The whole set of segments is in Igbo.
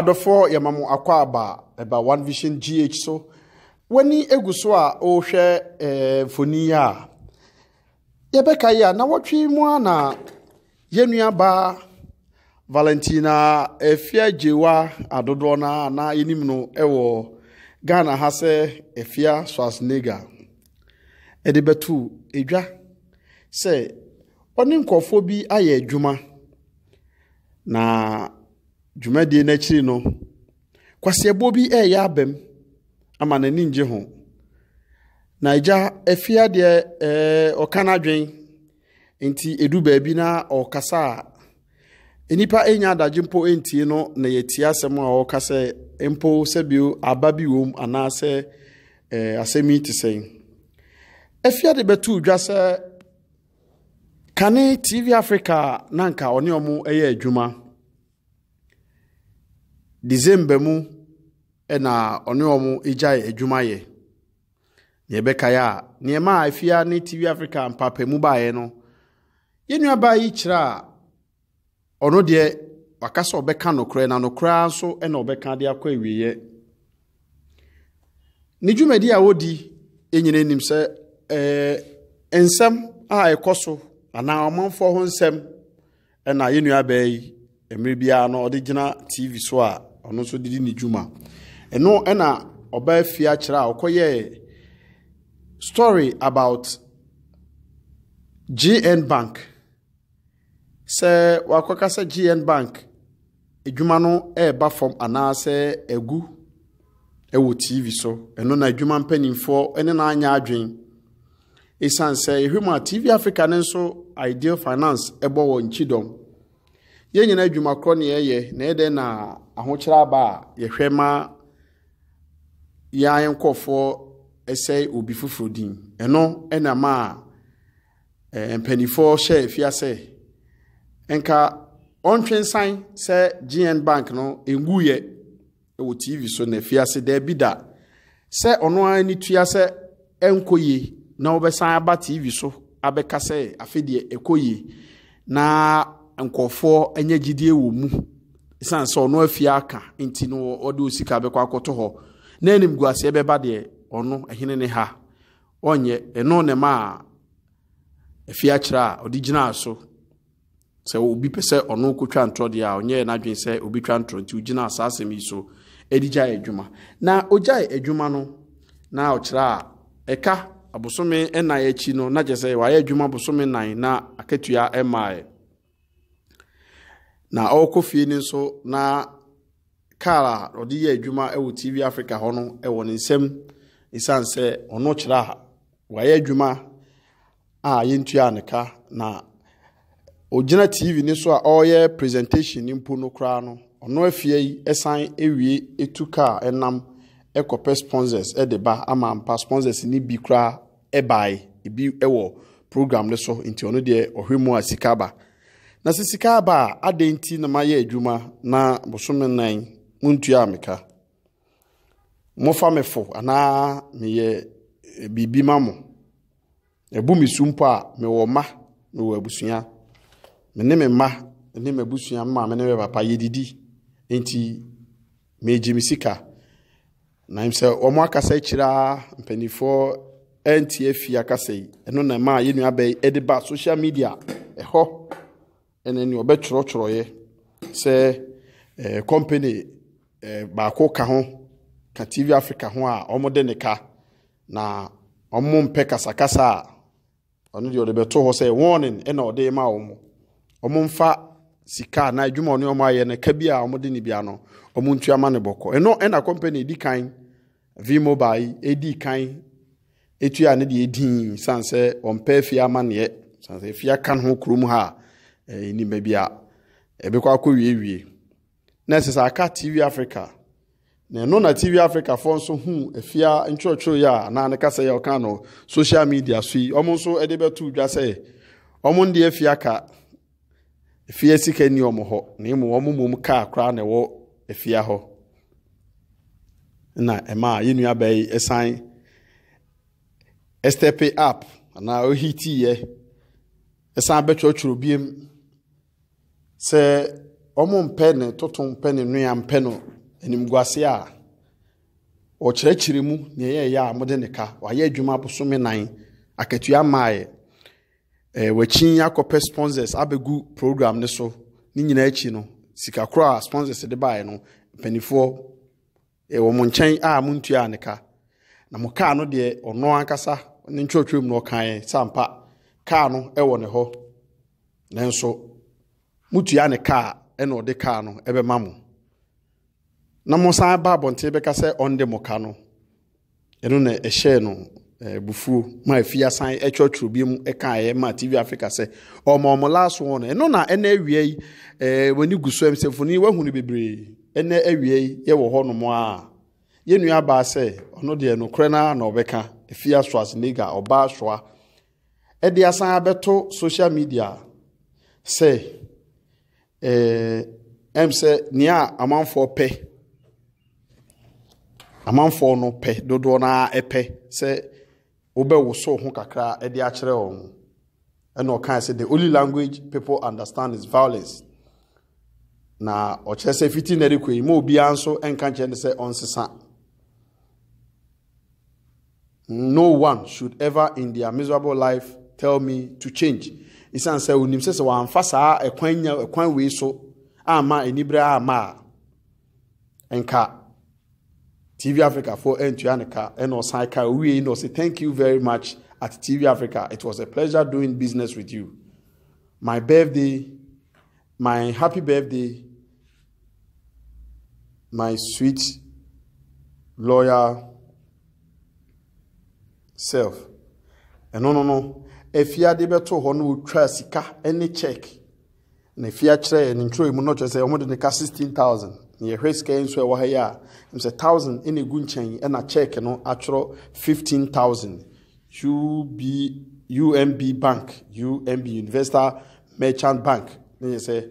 adɔfoɔ yɛma mo akɔ aba ɛba one vision gh so w'ani egu so a ɔrehwɛ ɛɛ eh, mfonin a yɛbɛka yi a na wɔtwe mu a na yɛnuabaa valentina efia gyewa adodoɔ na na yɛnim no ɛwɔ ghana ha sɛ efia swasnega ɛde bɛtu edwa sɛ ɔne nkurɔfoɔ bi ayɛ adwuma na. dwumadie n'akyiri no kwasiabɔ bi ɛreyɛ abam ama n'ani ngye ho na agya afia deɛ ɛɛ ɔka n'adwen nti edu baabi na ɔrekasa a nnipa enya adagye mpo ntie no na yɛtie asɛm a ɔrekasa mpo sɛbio aba bi wom anaasɛ ɛɛ asɛm yi te sɛn afia de bɛtu dwa sɛ kane tv africa nanka ɔne ɔmo ɛyɛ adwuma. dizembe mu na ɔne wɔn gyae adwuma yɛ ebe ka ya nneema nneɛma a afia ne tv africa mpapamu ya no yɛn nuabaa yi kyerɛ a ɔno deɛ waka ɔbɛka nokorɛ na nokorɛ nso na ɔbɛka de akɔ awieɛ ne dwumadi a wɔdi nyina nim sɛ ɛɛ nsɛm a ɛkɔ so anaa ɔmanfoɔ ho nsɛm na yɛn nuabaa yi mmerɛ biara no ɔde gyina tv so a ɔno nso didi ne dwuma ɛno ɛna ɔbaa fie akyerɛ a ɔkɔyɛ story about gn bank sɛ wakɔka sɛ gn bank adwuma no ɛreba fam anaasɛ agu ɛwɔ tv so ɛno na adwuma mpanimfoɔ ɛne n'anya adwen ɛsiane sɛ ehwɛ mu a tv africa ne nso ideal finance ɛbɔ wɔn nkyi dɔm yɛn nyinaa adwuma ne ɛyɛ na ɛdɛ na ahokyerɛ aba a yɛhwɛ ma yɛn nkɔfoɔ sɛe obi foforɔ din ɛno ɛnam a eh, mpanimfoɔ hyɛ afiase nka ɔntwe nsan sɛ gn bank no ɛngu yɛ wɔ tv so na afiase daabi da sɛ ɔno ara ne tua sɛ ɛnkɔ yie na wɔbɛsan aba tv so abɛka sɛ afei deɛ ɛkɔ yie na nkɔfoɔ nyɛ gyidie wɔ mu ɛsiane sɛ ɔno afie aka nti no ɔde osika bɛkɔ akɔto hɔ na anim gu aseɛ bɛba deɛ ɔno ɛhene ne ha ɔnyɛ ɛno ne ma a afie akyerɛ a ɔde gyinaa so sɛ obi pɛ sɛ ɔno kɔtwa ntorɔ deɛ a ɔnyɛ n'adwene sɛ obi twa ntorɔ nti ogyina saa asɛm yi so ɛde gyae adwuma na ogyae adwuma no na ɔkyerɛ a ɛka abosome nnan akyi no na kyerɛ sɛ wayɛ adwuma abosome nnan na akatua ɛmmaeɛ na ɔrekɔ fie no nso na kaa a ɔde yɛ adwuma wɔ tv africa hɔ no wɔ ne nsam ɛsiane sɛ ɔno kyerɛ a wayɛ adwuma a yɛntua ne ka na ɔgyina tv no so a ɔreyɛ presentation no mpo no koraa no ɔno afie yi san ewie etu kaa ɛnam ɛkɔpɛ sponsors ɛde ba ama mpa sponsors ne bi koraa ɛbae ebi ɛwɔ program no so nti ɔno deɛ ɔhwɛ mu a sika ba. na sɛ sika a adɛn nti na mayɛ adwuma na bosome nan montua a meka mofa me fo anaa meyɛ eh, biribi ma mo ɛbu me su mpo a mewɔ ma mewɔ abusua me ne me mma ne me abusua ma me ne me papa yɛdidi nti megye me sika na sɛ wɔn akasa akyire a mpanimfoɔ ɛnti afi akasa yi ɛno na ɛma yɛn nua bɛyi ba social media ɛhɔ. ɛne nea ɔbɛtwerɛtwerɛeɛ sɛ kɔmpani company baako ka ho ka tv africa ho a ɔmode ne ka na ɔmo mpɛ kasakasa a ɔno deɛ ɔde bɛto hɔ sɛ warning ɛna ɔde ma wɔn ɔmo nfa sika na adwuma ɔne ɔmo ayɛ no ka bi a ɔmo de ne bia no ɔmo ntua ma ne bɔkɔ ɛno ɛna kɔmpani edi kan v mobile edi kan etua ne deɛ edin san sɛ ɔmpɛ fie ama neɛ san sɛ fie aka ne ho kurom ha a. Eh, nnipa bi a ɛbɛkɔ eh, akɔwiewie na ɛsɛ sɛ aka tv africa na ɛno na tv africa foɔ nso hu efia ntwerɛtwerɛ yɛ a na ne kasa yɛ ɔka no social media so yi ɔmo nso de bɛto dwa sɛ ɔmo ndeɛ efia ka afia sika ni ɔmo hɔ na emu ɔmo mom kaa koraa na ɛwɔ efia hɔ na ɛmaa yɛ nua bɛyi ɛsan ɛstɛpe app anaa ɔhiti yɛ ɛsan bɛtwerɛtwerɛ biem sɛ wɔn mpɛ ne toto mpɛ ne nua mpɛ no animguase a ɔkyerɛkyerɛ mu nea ɛyɛ ɛyɛ a wɔde ne ka wɔayɛ adwuma bosome nan akatua maaɛ e wɔakyi akɔpɛ sponsors abɛgu program ne so ne nyinaa akyi no sika koro a sponsors de baeɛ no mpanimfoɔ ɛwɔ mo nkyɛn a montua ne ka na mo kaa no deɛ ɔno ankasa ne ntwerɛtwerɛ mu na ɔkaeɛ sampa kaa no ɛwɔ ne hɔ nanso mutua ne kaa ɛna ɔde kaa no ɛbɛma mo na mo san ba abɔnten bɛka sɛ ɔnde mo ka no ɛno na ɛhyɛ no bufuo ma efi asan ɛtwerɛtwerɛ bi mu ɛka ayɛ ma tv africa sɛ ɔmo ɔmo last one ɛno na ɛna ewia yi ɛɛ wɔn gu so ɛm sɛ mfoni wahu no bebree ɛna ewia yi yɛwɔ hɔ nom a yɛn nua baa sɛ ɔno deɛ no korɛ naa na ɔbɛka efi aso asenega ɔbaa soa ɛde asan abɛto social media sɛ. ɛm eh, sɛ nea amanfoɔ pɛ amanfoɔ no pɛ dodoɔ no ara ɛpɛ e sɛ wobɛwoso ho kakra e de akyerɛ wɔn ho e ɛna ɔkae sɛ the only language people understand is violence na ɔkyerɛ sɛ fiti na ɛrekɔ yi ma obiara nso nka kyerɛ no sɛ ɔnsesa no one should ever in their miserable life tell me to change ɛsiane sɛ onim sɛ sɛ wɔamfa saa ɛkwan ɛkwan wei so ama anibere ama a nka tv africa fo ɛntua ne ka ɛna ɔsan ka na ɔsɛ thank you very much at tv africa it was a pleasure doing business with you my birthday my happy birthday my sweet loyal self ɛno no no. efiade bɛto hɔ no wotwa sika ɛne check na efia kyerɛ ne ntwerɛ mu no kyerɛ sɛ wɔde ne ka sixteen thousand na yɛhwɛ sika yi nso a ɛwɔ ha yi a sɛ thousand na egu nkyɛn ɛna check no atwerɛ fifteen thousand ub umb bank umb universal merchant bank na yɛ sɛ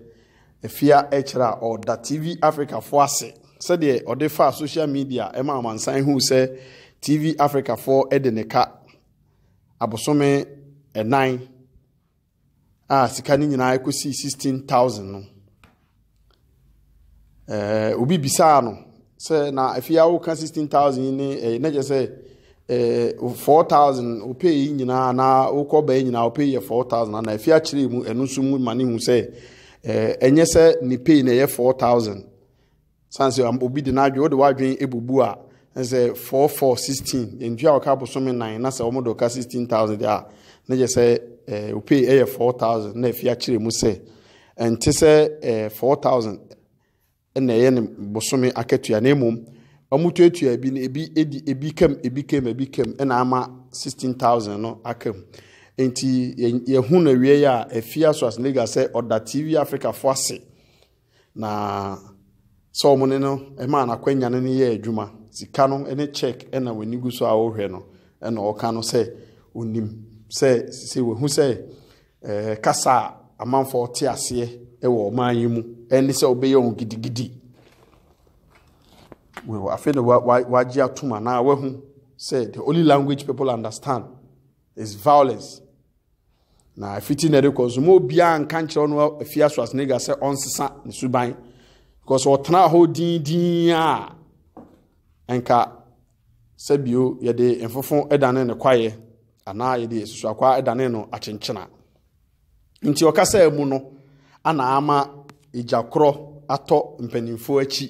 efia e kyerɛ a ɔda tv africa fo ase sɛdeɛ ɔde fa social media ɛma amansan ho sɛ tv africa fo ɛde e ne ka abosome. ɛnan a sika no nyinaa kɔsii sixteen thousand no ɛɛ obi bisaa no sɛ na afi awo ka sixteen thousand yi ne ɛɛ n'agyɛ sɛ ɛɛ four thousand ope yi nyinaa na okɔ bɛyɛ nyinaa ope pay yɛ four thousand na afi akyerɛ mu ɛno nso mu ma ne hu sɛ ɛɛ ɛnyɛ sɛ ne pay na ɛyɛ four thousand sanse obi de n'adwene o de w'adwene ebubu a sɛ four four sixteen ntua a ɔka bosome nnan na sɛ wɔn do ka sixteen thousand a ne gyɛ sɛ ɛɛ ope ɛyɛ four thousand na efi akyerɛ mu sɛ ɛnte sɛ ɛɛ four thousand ɛna ɛyɛ ne bosome akatua na emu wɔn tuatua ebi na ebi edi ebi kɛm ebi kɛm ebi kɛm ɛna ama sixteen thousand no aka nti yɛhu na wie yɛ a efi aso as legal sɛ ɔda tv africa fo ase na. sɔɔmone no ma nakwanya no no yɛ adwuma sika no ne check na w'ani gu so a wohwɛ no ɛna ɔka no sɛ onim sɛ sɛ wahu sɛ eh, kasa a amanfoɔ te aseɛ wɔ ɔman yi mu ɛne sɛ wobɛyɛ wɔn gidigidi afei na wagye atom anaa wahu sɛ the only language people understand is violence na afiti na ɛde kɔ so ma obiara nka nkyerɛ no afia so asenega sɛ ɔnsesa ne suban because ɔtenaa hɔ dindin a ɛnka sɛbio yɛde mfofo ɛdane ne kwaeɛ anaa yɛde susuakwaa ɛdane no akyenkyena nti ɔkasaa mu no ana ama egyakorɔ atɔ mpanimfoɔ akyi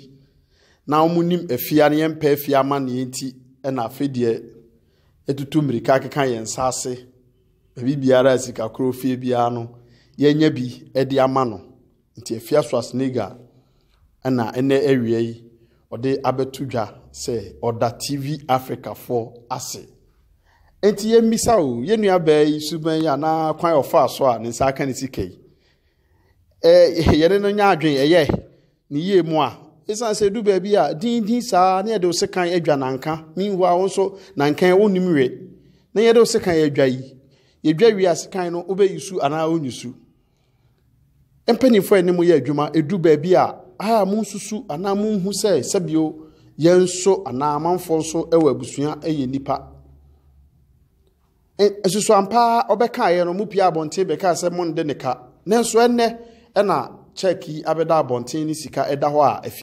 na wɔn nim afia no yɛn mpɛ afia ama ne yɛn ti ɛna afidie deɛ etutu mmirika keka yɛn nsa ase ebi biara sika koro fie biara no yɛnya bi ɛde ama no nti afia swasniga ɛna ɛnɛ awia yi ɔde abɛto dwa sɛ ɔda tv africafoɔ ase nti yɛmmisa o yɛn nua bɛɛ yi suban yi anaa kwan ɔfa so a ne nsa aka ne sika yi ɛɛ yɛn no nya adwene ɛyɛ ne yie mu a esan sɛ du baabi a dindin saa ne yɛde o sekan adwa nanka mihu a nso nanka onim wie na yɛde o sekan adwa yi yɛdwa wie asekan no obɛyi su anaa onyi su mpanyinfoɔ anim yɛ adwuma edu baabi a. a mo nsusu anaa mo nhu sɛ sɛbio yɛn nso anaa amanfo nso wɔ abusua yɛ nnipa nsusuan paa ɔbɛkaeɛ no mu pia abɔnten bɛkaa sɛ monde ne ka nanso ɛnnɛ ɛna kyɛɛki abɛda abɔnten ne sika ɛda hɔ a afi